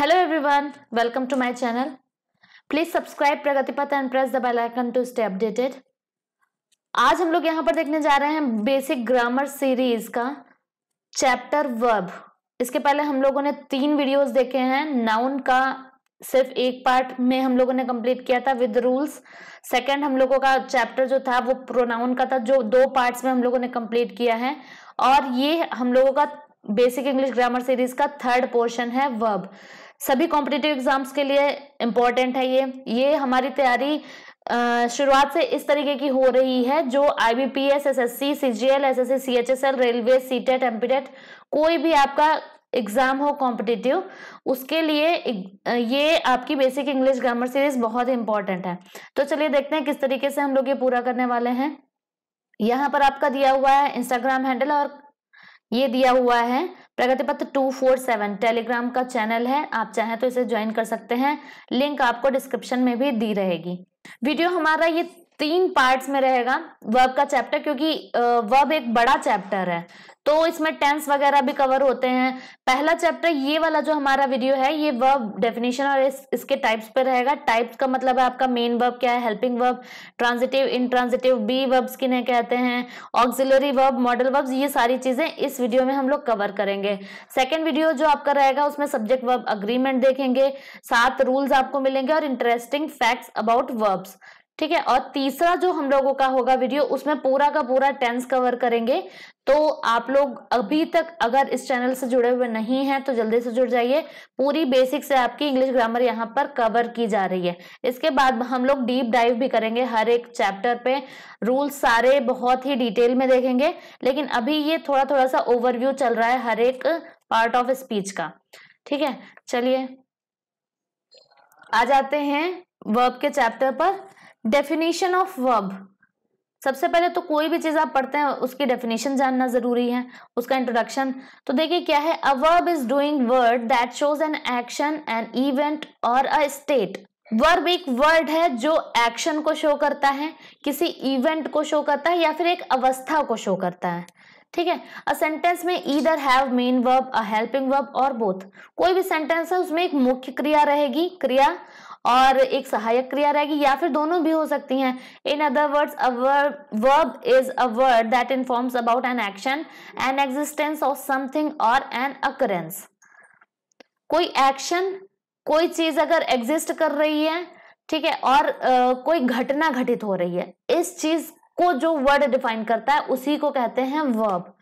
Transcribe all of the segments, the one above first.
Hello everyone, welcome to my channel please subscribe Pragatipath and press the bell icon to stay updated आज हम लोग यहाँ पर देखने जा रहे हैं बेसिक ग्रामर सीरीज का चैप्टर वर्ब इसके पहले हम लोगों ने तीन वीडियोस देखे हैं नाउन का सिर्फ एक पार्ट में हम लोगों ने कंप्लीट किया था विद रूल्स सेकंड हम लोगों का चैप्टर जो था वो प्रोनाउन का था जो दो पार्ट्स में हम लोगों ने कंप्लीट किया है और ये हम लोगों का बेसिक इंग्लिश ग्रामर सीरीज का थर्ड पोर्शन है वर्ब सभी कॉम्पिटेटिव एग्जाम्स के लिए इम्पोर्टेंट है ये ये हमारी तैयारी शुरुआत से इस तरीके की हो रही है जो I B P S S S C C G L S S C C H S L railway C TET MPTET कोई भी आपका एग्जाम हो कॉम्पिटिटिव उसके लिए ये आपकी बेसिक इंग्लिश ग्रामर सीरीज बहुत इंपॉर्टेंट है तो चलिए देखते हैं किस तरीके से हम लोग ये पूरा करने वाले हैं यहाँ पर आपका दिया हुआ है इंस्टाग्राम हैंडल और ये दिया हुआ है Pragati Patra two four seven Telegram का चैनल है आप चाहें तो इसे ज्वाइन कर सकते हैं लिंक आपको डिस्क्रिप्शन में भी दी रहेगी वीडियो हमारा ये तीन पार्ट्स में रहेगा वर्ब का चैप्टर क्योंकि वर्ब एक बड़ा चैप्टर है तो इसमें टेंस वगैरह भी कवर होते हैं पहला चैप्टर ये वाला जो हमारा वीडियो है ये वर्ब डेफिनेशन और इस, इसके टाइप्स पे रहेगा टाइप्स का मतलब है आपका मेन वर्ब क्या है helping verb transitive transitive be verbs किन्हें कहते हैं ऑक्सिलरी वर्ब मॉडल वर्ब्स ये सारी चीजें इस वीडियो में हम लोग कवर करेंगे सेकेंड वीडियो जो आपका रहेगा उसमें सब्जेक्ट वर्ब अग्रीमेंट देखेंगे सात रूल्स आपको मिलेंगे और इंटरेस्टिंग फैक्ट्स अबाउट वर्ब्स ठीक है और तीसरा जो हम लोगों का होगा वीडियो उसमें पूरा का पूरा टेंस कवर करेंगे तो आप लोग अभी तक अगर इस चैनल से जुड़े हुए नहीं हैं तो जल्दी से जुड़ जाइए पूरी बेसिक से आपकी इंग्लिश ग्रामर यहाँ पर कवर की जा रही है इसके बाद हम लोग डीप डाइव भी करेंगे हर एक चैप्टर पे रूल्स सारे बहुत ही डिटेल में देखेंगे लेकिन अभी ये थोड़ा थोड़ा सा ओवरव्यू चल रहा है हर एक पार्ट ऑफ स्पीच का ठीक है चलिए आ जाते हैं वर्ब के चैप्टर पर डेफिनेशन ऑफ वर्ब सबसे पहले तो कोई भी चीज आप पढ़ते हैं उसकी डेफिनेशन जानना जरूरी है उसका इंट्रोडक्शन तो देखिए क्या है a verb is doing word that shows an action an event और अ स्टेट वर्ब एक वर्ड है जो एक्शन को शो करता है किसी इवेंट को शो करता है या फिर एक अवस्था को शो करता है ठीक है अ सेंटेंस में either have main verb a helping verb और बोथ कोई भी सेंटेंस है उसमें एक मुख्य क्रिया रहेगी क्रिया और एक सहायक क्रिया रहेगी या फिर दोनों भी हो सकती हैं in other words verb is a word that informs about an action an existence of something और एन अकरेंस कोई एक्शन कोई चीज अगर एग्जिस्ट कर रही है ठीक है और आ, कोई घटना घटित हो रही है इस चीज को जो वर्ड डिफाइन करता है उसी को कहते हैं verb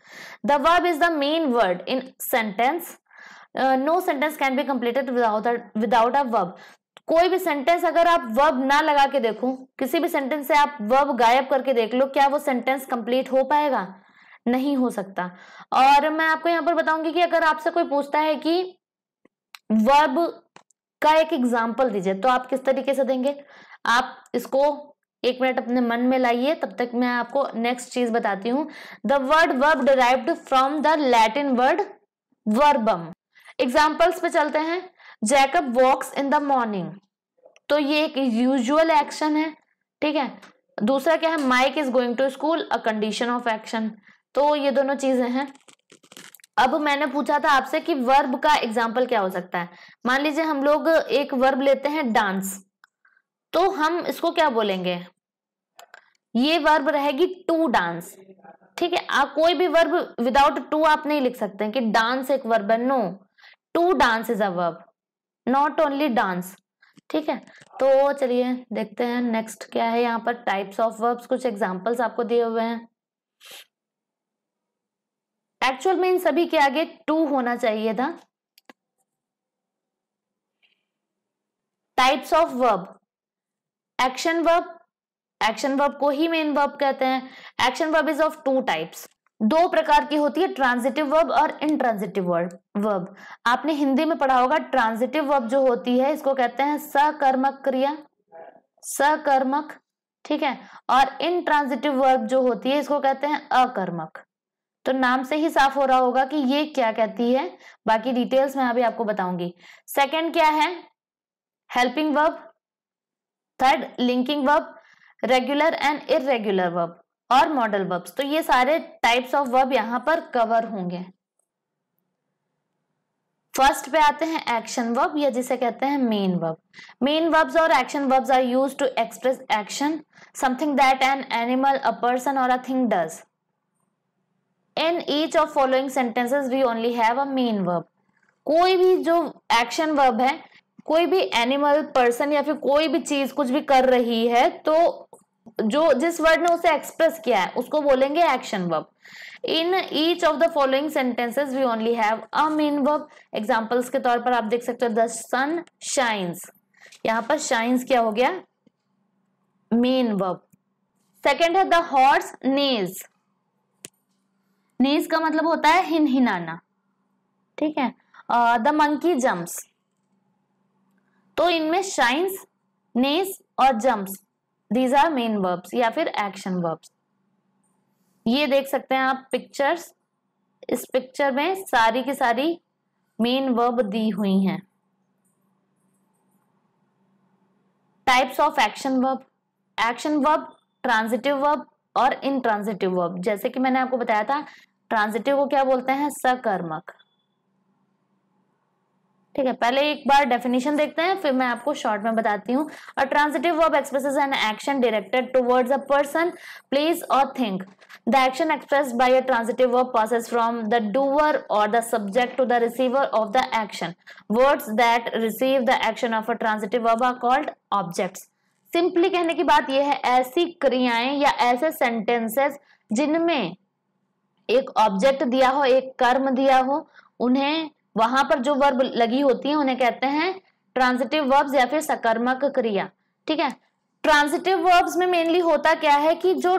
the verb is the main word in sentence no sentence can be completed without without a verb कोई भी सेंटेंस अगर आप वर्ब ना लगा के देखो किसी भी सेंटेंस से आप वर्ब गायब करके देख लो क्या वो सेंटेंस कंप्लीट हो पाएगा नहीं हो सकता और मैं आपको यहां पर बताऊंगी कि अगर आपसे कोई पूछता है कि वर्ब का एक एग्जाम्पल दीजिए तो आप किस तरीके से देंगे आप इसको एक मिनट अपने मन में लाइए तब तक मैं आपको नेक्स्ट चीज बताती हूँ the word verb derived from the Latin word verbum examples पे चलते हैं Jacob walks in the morning तो ये एक यूजुअल एक्शन है ठीक है दूसरा क्या है Mike is going to school a condition of action तो ये दोनों चीजें हैं अब मैंने पूछा था आपसे कि वर्ब का एग्जाम्पल क्या हो सकता है मान लीजिए हम लोग एक वर्ब लेते हैं डांस तो हम इसको क्या बोलेंगे ये वर्ब रहेगी टू डांस ठीक है आप कोई भी वर्ब विदाउट टू आप नहीं लिख सकते कि डांस एक वर्ब है no to dance is a verb not only dance ठीक है तो चलिए देखते हैं नेक्स्ट क्या है यहाँ पर टाइप्स ऑफ वर्ब्स कुछ एग्जांपल्स आपको दिए हुए हैं एक्चुअल में इन सभी के आगे टू होना चाहिए था types of verb action verb action verb को ही मेन वर्ब कहते हैं action verb is of two types दो प्रकार की होती है ट्रांजिटिव वर्ब और इनट्रांजिटिव वर्ब आपने हिंदी में पढ़ा होगा ट्रांजिटिव वर्ब जो होती है इसको कहते हैं सकर्मक क्रिया सकर्मक ठीक है और इनट्रांजिटिव वर्ब जो होती है इसको कहते हैं अकर्मक तो नाम से ही साफ हो रहा होगा कि ये क्या कहती है बाकी डिटेल्स मैं अभी आपको बताऊंगी सेकेंड क्या है helping verb third linking verb regular and irregular verb और मॉडल वर्ब्स तो ये सारे टाइप्स ऑफ वर्ब यहां पर कवर होंगे फर्स्ट पे आते हैं एक्शन वर्ब या जिसे कहते हैं मेन वर्ब मेन वर्ब्स और action verbs are used to express action something that an animal a person और a thing does in each of following sentences we only have a main verb कोई भी जो action verb है कोई भी animal person या फिर कोई भी चीज कुछ भी कर रही है तो जो जिस वर्ड ने उसे एक्सप्रेस किया है उसको बोलेंगे action verb in each of the following sentences we only have a main verb examples के तौर पर आप देख सकते हो द सन शाइन्स यहां पर शाइन्स क्या हो गया मेन वर्ब सेकेंड है द हॉर्स नेज नेज का मतलब होता है हिन हिनाना ठीक है द मंकी जम्प्स तो इनमें शाइन्स नेज और jumps these are main verbs या फिर एक्शन वर्ब्स ये देख सकते हैं आप पिक्चर्स इस पिक्चर में सारी की सारी मेन वर्ब दी हुई हैं types of action verb action verb transitive verb और इनट्रांजिटिव वर्ब जैसे कि मैंने आपको बताया था ट्रांजिटिव को क्या बोलते हैं सकर्मक ठीक है पहले एक बार डेफिनेशन देखते हैं फिर मैं आपको शॉर्ट में बताती हूँ a transitive verb expresses an action directed towards a person place और thing the action express by a transitive verb passes from the doer और the subject to the receiver of the action words that receive the action of a transitive verb are called objects simply कहने की बात यह है ऐसी क्रियाएं या ऐसे सेंटेंसेस जिनमें एक ऑब्जेक्ट दिया हो एक कर्म दिया हो उन्हें वहां पर जो वर्ब लगी होती है उन्हें कहते हैं ट्रांजिटिव वर्ब्स या फिर सकर्मक क्रिया ठीक है ट्रांजिटिव वर्ब्स में मेनली होता क्या है कि जो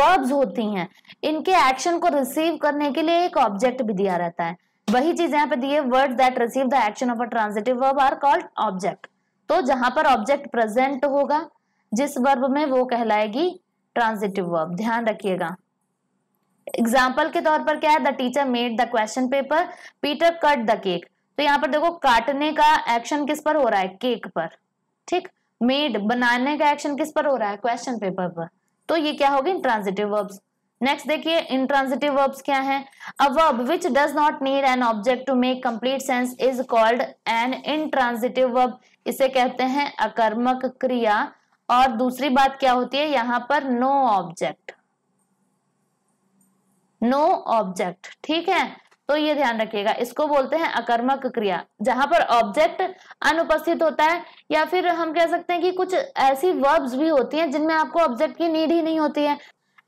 वर्ब्स होती हैं इनके एक्शन को रिसीव करने के लिए एक ऑब्जेक्ट भी दिया रहता है वही चीज यहाँ पे दिए word that receive the action of a transitive verb are called object तो जहां पर ऑब्जेक्ट प्रेजेंट होगा जिस वर्ब में वो कहलाएगी ट्रांजिटिव वर्ब ध्यान रखिएगा एग्जाम्पल के तौर पर क्या है the teacher made the question paper Peter cut the cake तो यहाँ पर देखो काटने का एक्शन किस पर हो रहा है केक पर ठीक मेड बनाने का एक्शन किस पर हो रहा है क्वेश्चन पेपर पर तो ये क्या होगी इंट्रांजिटिव वर्ब्स नेक्स्ट देखिए इंट्रांजिटिव वर्ब्स क्या है a verb which does not need an object to make complete sense is called an intransitive verb इसे कहते हैं अकर्मक क्रिया और दूसरी बात क्या होती है यहाँ पर no no object no object ठीक है तो ये ध्यान रखिएगा इसको बोलते हैं अकर्मक क्रिया जहां पर ऑब्जेक्ट अनुपस्थित होता है या फिर हम कह सकते हैं कि कुछ ऐसी वर्ब्स भी होती हैं जिनमें आपको ऑब्जेक्ट की नीड ही नहीं होती है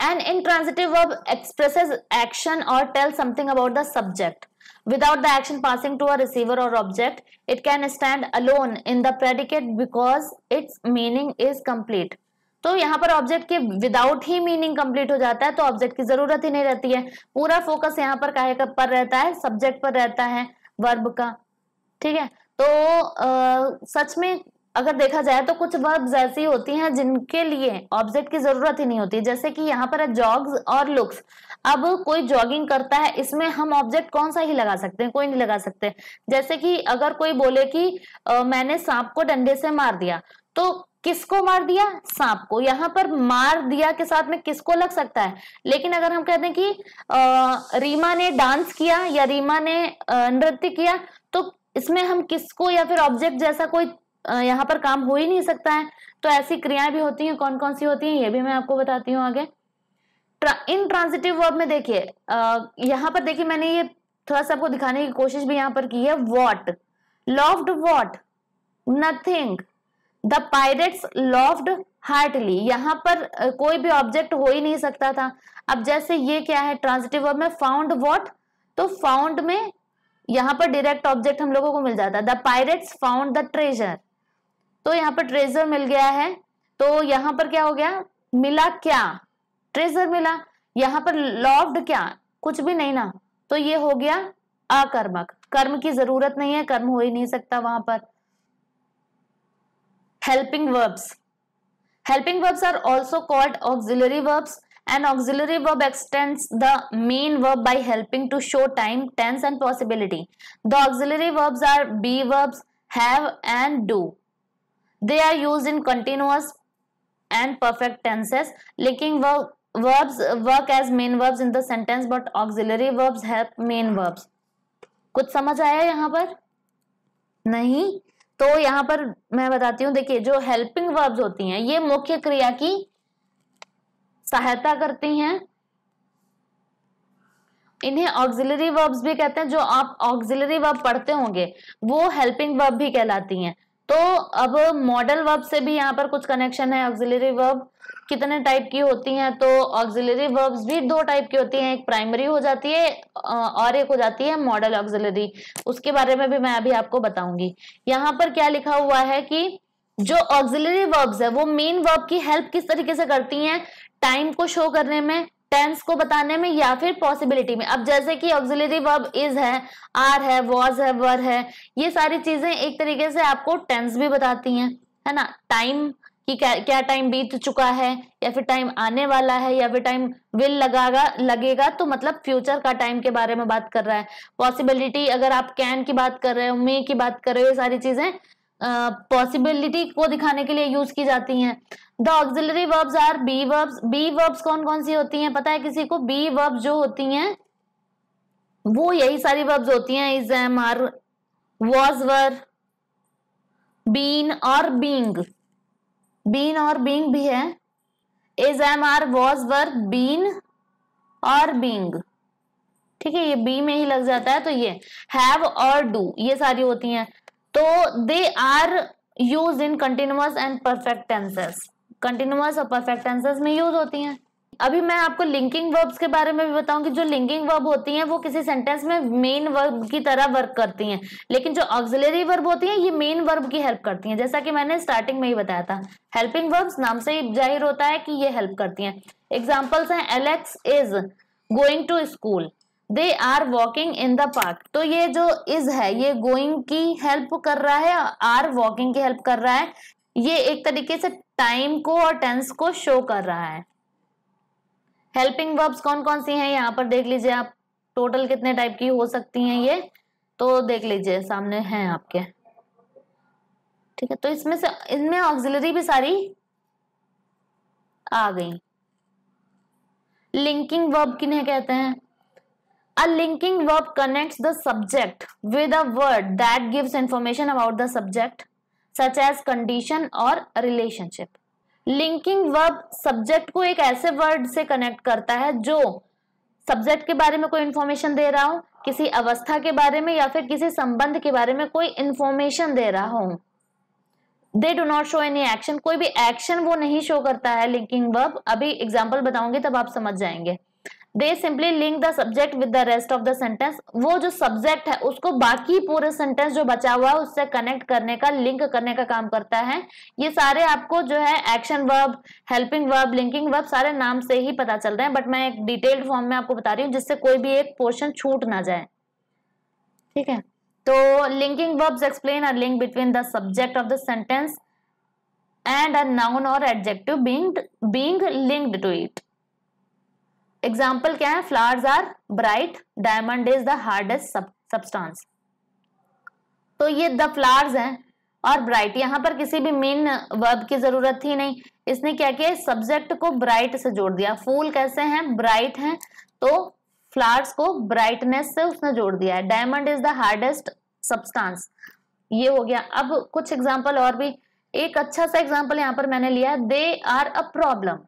and intransitive verb expresses action और tell something about the subject without the action passing to a receiver और object it can stand alone in the predicate because its meaning is complete तो यहाँ पर object के without ही meaning complete हो जाता है तो ऑब्जेक्ट की जरूरत ही नहीं रहती है पूरा फोकस यहाँ पर काहे पर रहता है सब्जेक्ट पर रहता है वर्ब का ठीक है तो आ, सच में अगर देखा जाए तो कुछ वर्ब्स ऐसी होती हैं जिनके लिए ऑब्जेक्ट की जरूरत ही नहीं होती जैसे कि यहाँ पर है जॉग्स और लुक्स अब कोई जॉगिंग करता है इसमें हम ऑब्जेक्ट कौन सा ही लगा सकते हैं कोई नहीं लगा सकते जैसे कि अगर कोई बोले कि आ, मैंने सांप को डंडे से मार दिया तो किसको मार दिया सांप को यहां पर मार दिया के साथ में किसको लग सकता है लेकिन अगर हम कहते हैं कि आ, रीमा ने डांस किया या रीमा ने नृत्य किया तो इसमें हम किसको या फिर ऑब्जेक्ट जैसा कोई यहाँ पर काम हो ही नहीं सकता है तो ऐसी क्रियाएं भी होती हैं कौन कौन सी होती हैं ये भी मैं आपको बताती हूँ आगे इन ट्रांजिटिव वर्ब में देखिए यहाँ पर देखिए मैंने ये थोड़ा सा आपको दिखाने की कोशिश भी यहाँ पर की है what laughed what nothing the pirates laughed heartily यहाँ पर कोई भी ऑब्जेक्ट हो ही नहीं सकता था अब जैसे ये क्या है ट्रांसिटिव वर्ब में फाउंड वॉट तो फाउंड में यहाँ पर डायरेक्ट ऑब्जेक्ट हम लोगों को मिल जाता है the pirates found the treasure तो यहाँ पर ट्रेजर मिल गया है तो यहाँ पर क्या हो गया मिला क्या ट्रेजर मिला यहाँ पर लॉफ्ड क्या कुछ भी नहीं ना तो ये हो गया अकर्मक कर्म की जरूरत नहीं है कर्म हो ही नहीं सकता वहां पर helping verbs. Helping verbs are also called auxiliary verbs. An auxiliary verb extends the main verb by helping to show time, tense and possibility. The auxiliary verbs are be verbs, have and do. They are used in continuous and perfect tenses. Linking verb, verbs work as main verbs in the sentence but auxiliary verbs help main verbs. कुछ समझ आया यहाँ पर नहीं तो यहाँ पर मैं बताती हूँ देखिए जो हेल्पिंग वर्ब्स होती हैं ये मुख्य क्रिया की सहायता करती हैं इन्हें ऑक्सिलरी वर्ब्स भी कहते हैं जो आप ऑक्सिलरी वर्ब पढ़ते होंगे वो हेल्पिंग वर्ब भी कहलाती हैं तो अब मॉडल वर्ब से भी यहाँ पर कुछ कनेक्शन है ऑक्सिलरी वर्ब कितने टाइप की होती हैं तो ऑक्सिलरी वर्ब्स भी दो टाइप की होती हैं एक प्राइमरी हो जाती है और एक हो जाती है मॉडल ऑक्सिलरी उसके बारे में भी मैं अभी आपको बताऊंगी यहाँ पर क्या लिखा हुआ है कि जो ऑक्सिलरी वर्ब्स है वो मेन वर्ब की हेल्प किस तरीके से करती हैं टाइम को शो करने में टेंस को बताने में या फिर पॉसिबिलिटी में अब जैसे कि ऑक्सिलरी वर्ब इज है आर है वॉज है वर है ये सारी चीजें एक तरीके से आपको टेंस भी बताती हैं है ना टाइम कि क्या क्या टाइम बीत चुका है या फिर टाइम आने वाला है या फिर टाइम विल लगागा लगेगा तो मतलब फ्यूचर का टाइम के बारे में बात कर रहा है पॉसिबिलिटी अगर आप कैन की बात कर रहे हो मे की बात कर रहे हो ये सारी चीजें पॉसिबिलिटी uh, को दिखाने के लिए यूज की जाती हैं the auxiliary verbs are be verbs be verbs कौन कौन सी होती हैं पता है किसी को बी वर्ब जो होती हैं वो यही सारी वर्ब्स होती हैं is am are was were been और बींग बीन और बींग भी है is am are was were been और बींग ठीक है ये बी में ही लग जाता है तो ये हैव और डू ये सारी होती हैं तो they are use in continuous and perfect tenses continuous और परफेक्ट टेंसेस में यूज होती हैं अभी मैं आपको लिंकिंग वर्ब्स के बारे में भी बताऊंगी जो लिंकिंग वर्ब होती हैं वो किसी सेंटेंस में मेन वर्ब की तरह वर्क करती हैं लेकिन जो ऑक्सिलरी वर्ब होती हैं ये मेन वर्ब की हेल्प करती हैं जैसा कि मैंने स्टार्टिंग में ही बताया था हेल्पिंग वर्ब्स नाम से ही जाहिर होता है कि ये हेल्प करती हैं एग्जाम्पल्स हैं Alex is going to school they are walking in the park तो ये जो इज है ये गोइंग की हेल्प कर रहा है आर वॉकिंग की हेल्प कर रहा है ये एक तरीके से टाइम को और टेंस को शो कर रहा है हेल्पिंग वर्ब्स कौन कौन सी हैं यहाँ पर देख लीजिए आप टोटल कितने टाइप की हो सकती हैं ये तो देख लीजिए सामने हैं आपके ठीक है तो इसमें से इनमें ऑक्सिलरी भी सारी आ गई लिंकिंग वर्ब किन्हें कहते हैं a linking verb connects the subject with a word that gives information about the subject such as condition और रिलेशनशिप लिंकिंग वर्ब सब्जेक्ट को एक ऐसे वर्ड से कनेक्ट करता है जो सब्जेक्ट के बारे में कोई इंफॉर्मेशन दे रहा हो किसी अवस्था के बारे में या फिर किसी संबंध के बारे में कोई इंफॉर्मेशन दे रहा हो they do not show any action कोई भी एक्शन वो नहीं शो करता है लिंकिंग वर्ब अभी एग्जाम्पल बताऊंगी तब आप समझ जाएंगे they simply link the subject with the rest of the sentence वो जो सब्जेक्ट है उसको बाकी पूरे सेंटेंस जो बचा हुआ है उससे कनेक्ट करने का लिंक करने का काम करता है ये सारे आपको जो है action verb helping verb linking verb सारे नाम से ही पता चल रहे हैं बट मैं एक डिटेल्ड फॉर्म में आपको बता रही हूँ जिससे कोई भी एक पोर्शन छूट ना जाए ठीक है तो linking verbs explain a link between the subject of the sentence and a noun और adjective being being linked to it example क्या है flowers are bright diamond is the hardest substance तो ये द फ्लावर्स हैं और bright यहां पर किसी भी मेन वर्ब की जरूरत थी नहीं इसने क्या किया सब्जेक्ट को ब्राइट से जोड़ दिया फूल कैसे हैं ब्राइट हैं तो फ्लावर्स को ब्राइटनेस से उसने जोड़ दिया है diamond is the hardest substance ये हो गया अब कुछ एग्जाम्पल और भी एक अच्छा सा एग्जाम्पल यहां पर मैंने लिया they are a problem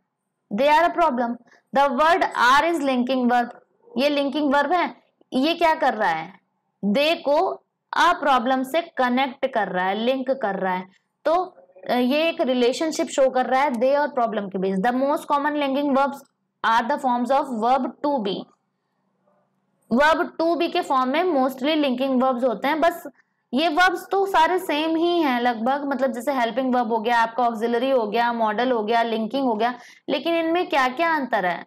they are a problem the word are is linking verb ये लिंकिंग वर्ब है ये क्या कर रहा है दे को आ प्रॉब्लम से कनेक्ट कर रहा है लिंक कर रहा है तो ये एक रिलेशनशिप शो कर रहा है दे और प्रॉब्लम के बीच the most common linking verbs are the forms of verb to be verb to be के फॉर्म में मोस्टली लिंकिंग वर्ब्स होते हैं बस ये वर्ब्स तो सारे सेम ही हैं लगभग मतलब जैसे हेल्पिंग वर्ब हो गया आपका ऑक्सिलरी हो गया मॉडल हो गया लिंकिंग हो गया लेकिन इनमें क्या क्या अंतर है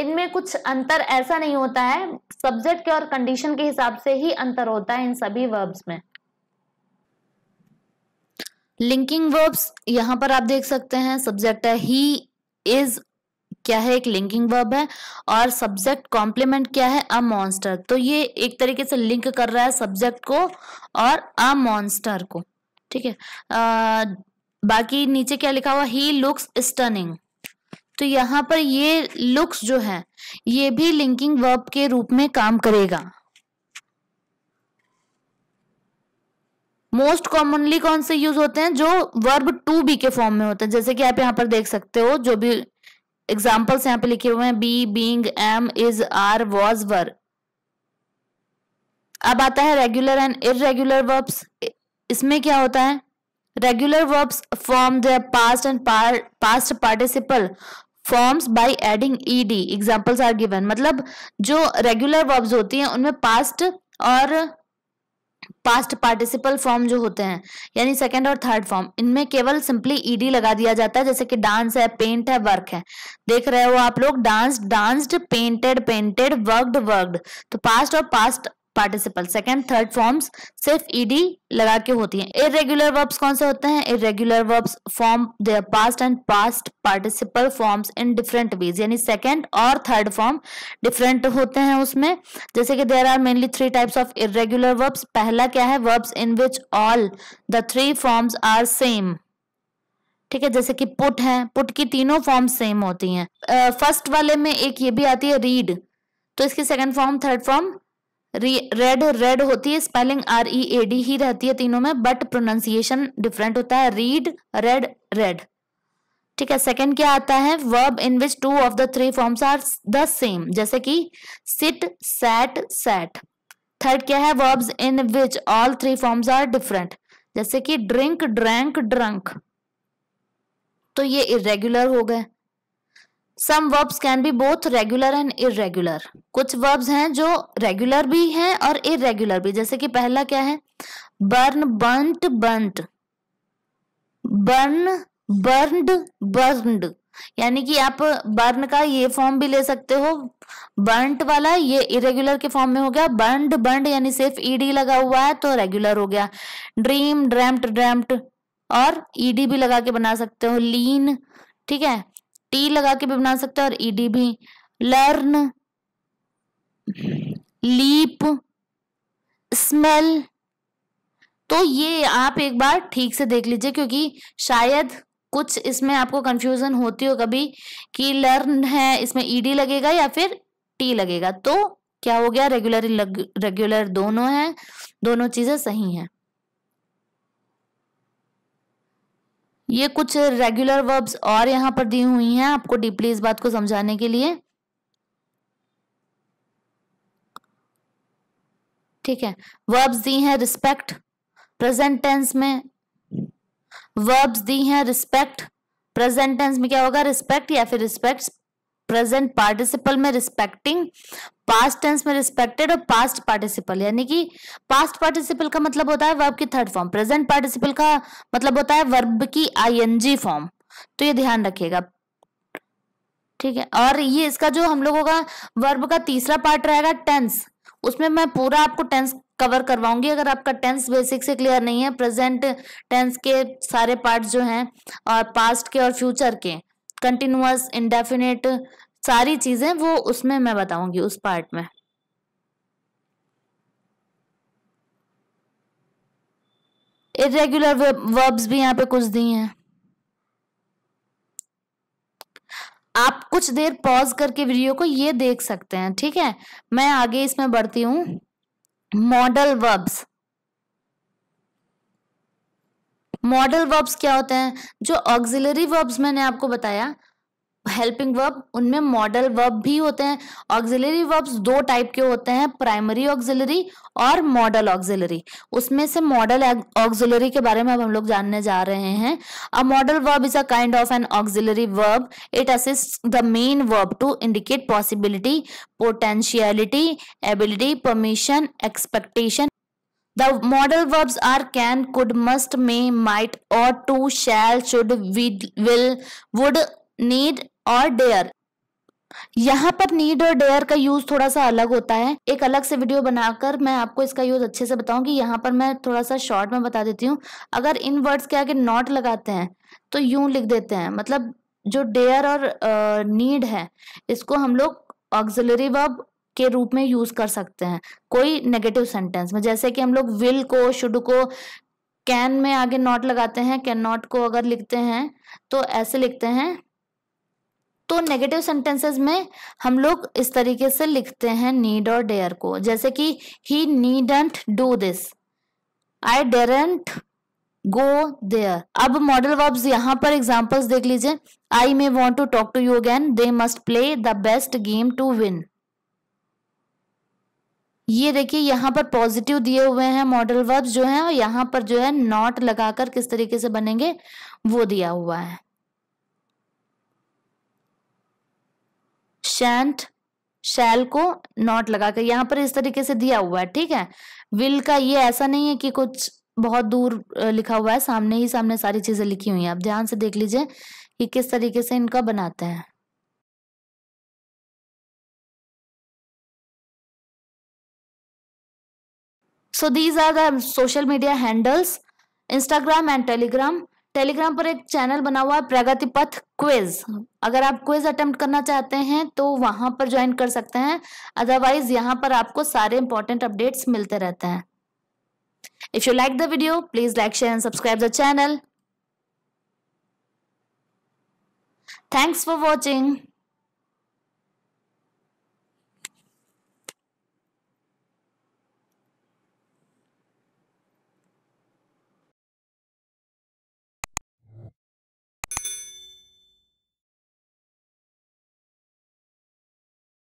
इनमें कुछ अंतर ऐसा नहीं होता है सब्जेक्ट के और कंडीशन के हिसाब से ही अंतर होता है इन सभी वर्ब्स में लिंकिंग वर्ब्स यहां पर आप देख सकते हैं सब्जेक्ट है ही इज क्या है एक लिंकिंग वर्ब है और सब्जेक्ट कॉम्प्लीमेंट क्या है अ मॉन्स्टर तो ये एक तरीके से लिंक कर रहा है सब्जेक्ट को और अ मॉन्स्टर को ठीक है बाकी नीचे क्या लिखा हुआ ही लुक्स स्टनिंग तो यहाँ पर ये लुक्स जो है ये भी लिंकिंग वर्ब के रूप में काम करेगा मोस्ट कॉमनली कौन से यूज होते हैं जो वर्ब टू बी के फॉर्म में होते हैं जैसे कि आप यहाँ पर देख सकते हो जो भी एग्जाम्पल्स यहाँ पे लिखे हुए हैं be being am is are was were अब आता है रेगुलर एंड इरेगुलर वर्ब्स इसमें क्या होता है regular verbs form the past and past participle forms by adding ED examples are given मतलब जो रेगुलर वर्ब्स होती हैं उनमें पास्ट और पास्ट पार्टिसिपल फॉर्म जो होते हैं यानी सेकेंड और थर्ड फॉर्म इनमें केवल सिंपली ईडी लगा दिया जाता है जैसे कि डांस है पेंट है वर्क है देख रहे हो आप लोग dance danced painted painted worked worked तो पास्ट और past participle second third forms सिर्फ ईडी लगा के होती हैं इरेगुलर वर्ब्स कौन से होते हैं irregular verbs form their past and past participle forms in different ways यानी सेकेंड और थर्ड फॉर्म डिफरेंट होते हैं उसमें जैसे कि there are mainly three types of irregular verbs पहला क्या है verbs in which all the three forms are same ठीक है जैसे कि पुट है पुट की तीनों फॉर्म सेम होती हैं फर्स्ट uh, वाले में एक ये भी आती है रीड तो इसकी second form third form read read होती है spelling R E A D ही रहती है तीनों में बट प्रोनाउंसिएशन डिफरेंट होता है रीड रेड रेड ठीक है सेकंड क्या आता है verb in which two of the three forms are the same जैसे कि सिट सैट सैट थर्ड क्या है verbs in which all three forms are different जैसे कि ड्रिंक ड्रैंक ड्रंक तो ये इरेग्युलर हो गए some verbs can be both regular and irregular कुछ वर्ब्स हैं जो रेगुलर भी हैं और इरेगुलर भी जैसे कि पहला क्या है burn burnt burnt burn burned burned यानी कि आप बर्न का ये फॉर्म भी ले सकते हो बर्नट वाला ये इरेगुलर के फॉर्म में हो गया बर्नड बर्नड यानी सिर्फ ईडी लगा हुआ है तो रेगुलर हो गया ड्रीम ड्रैम्प्ट ड्रैम्प्ट और ईडी भी लगा के बना सकते हो लीन ठीक है टी लगा के भी बना सकते हैं और ईडी e भी लर्न लीप स्मेल तो ये आप एक बार ठीक से देख लीजिए क्योंकि शायद कुछ इसमें आपको कंफ्यूजन होती हो कभी कि लर्न है इसमें ईडी e लगेगा या फिर टी लगेगा तो क्या हो गया रेगुलर रेगुलर दोनों है दोनों चीजें सही हैं ये कुछ रेगुलर वर्ब्स और यहाँ पर दी हुई हैं आपको डीपली इस बात को समझाने के लिए ठीक है वर्ब्स दी हैं रिस्पेक्ट प्रेजेंट टेंस में वर्ब्स दी हैं रिस्पेक्ट प्रेजेंट टेंस में क्या होगा रिस्पेक्ट या फिर रिस्पेक्ट प्रेजेंट पार्टिसिपल में रिस्पेक्टिंग पास्ट टेंस में रिस्पेक्टेड और पास्ट पार्टिसिपल यानी कि पास्ट पार्टिसिपल का मतलब होता है वर्ब की थर्ड फॉर्म प्रेजेंट पार्टिसिपल का मतलब होता है वर्ब की आईएनजी फॉर्म तो ये ध्यान रखिएगा ठीक है और ये इसका जो हम लोगों का वर्ब का तीसरा पार्ट रहेगा टेंस उसमें मैं पूरा आपको टेंस कवर करवाऊंगी अगर आपका टेंस बेसिक से क्लियर नहीं है प्रेजेंट टेंस के सारे पार्ट जो हैं और पास्ट के और फ्यूचर के कंटिन्यूस इंडेफिनेट सारी चीजें वो उसमें मैं बताऊंगी उस पार्ट में इरेग्युलर वर्ब्स भी यहाँ पे कुछ दी हैं आप कुछ देर पॉज करके वीडियो को ये देख सकते हैं ठीक है मैं आगे इसमें बढ़ती हूँ मॉडल वर्ब्स मॉडल वर्ब्स क्या होते हैं जो ऑक्सिलरी वर्ब्स मैंने आपको बताया हेल्पिंग वर्ब उनमें मॉडल वर्ब भी होते हैं ऑक्सिलरी वर्ब्स दो टाइप के होते हैं प्राइमरी ऑक्सिलरी और मॉडल ऑक्सिलरी उसमें से मॉडल ऑक्सिलरी के बारे में अब हम लोग जानने जा रहे हैं a modal verb is a kind of an auxiliary verb it assist the main verb to indicate possibility potentiality ability permission expectation The modal verbs are can, could, must, may, might, or to, shall, should, will, would, need और dare यहाँ पर need और dare का use थोड़ा सा अलग होता है एक अलग से वीडियो बनाकर मैं आपको इसका यूज अच्छे से बताऊंगी यहाँ पर मैं थोड़ा सा शॉर्ट में बता देती हूँ अगर इन वर्ड्स के आगे नॉट लगाते हैं तो यू लिख देते हैं मतलब जो डेयर और नीड uh, है इसको हम लोग ऑक्सिलरी वर्ब के रूप में यूज कर सकते हैं कोई नेगेटिव सेंटेंस में जैसे कि हम लोग विल को शुड को कैन में आगे नॉट लगाते हैं कैन नॉट को अगर लिखते हैं तो ऐसे लिखते हैं तो नेगेटिव सेंटेंसेस में हम लोग इस तरीके से लिखते हैं नीड और डेयर को जैसे कि he needn't do this I daren't go there अब मॉडल वर्ब्स यहां पर एग्जाम्पल्स देख लीजिए I may want to talk to you again they must play the best game to win ये देखिए यहाँ पर पॉजिटिव दिए हुए हैं मॉडल वर्ब जो है और यहाँ पर जो है नॉट लगाकर किस तरीके से बनेंगे वो दिया हुआ है शैंट शैल को नॉट लगाकर यहाँ पर इस तरीके से दिया हुआ है ठीक है विल का ये ऐसा नहीं है कि कुछ बहुत दूर लिखा हुआ है सामने ही सामने सारी चीजें लिखी हुई है आप ध्यान से देख लीजिए कि किस तरीके से इनका बनाते हैं so these are the social media handles Instagram and Telegram Telegram पर एक चैनल बना हुआ है प्रगति पथ क्विज अगर आप क्विज अटेम्प्ट करना चाहते हैं तो वहां पर ज्वाइन कर सकते हैं अदरवाइज यहाँ पर आपको सारे इंपॉर्टेंट अपडेट्स मिलते रहते हैं if you like the video please like share and subscribe the channel thanks for watching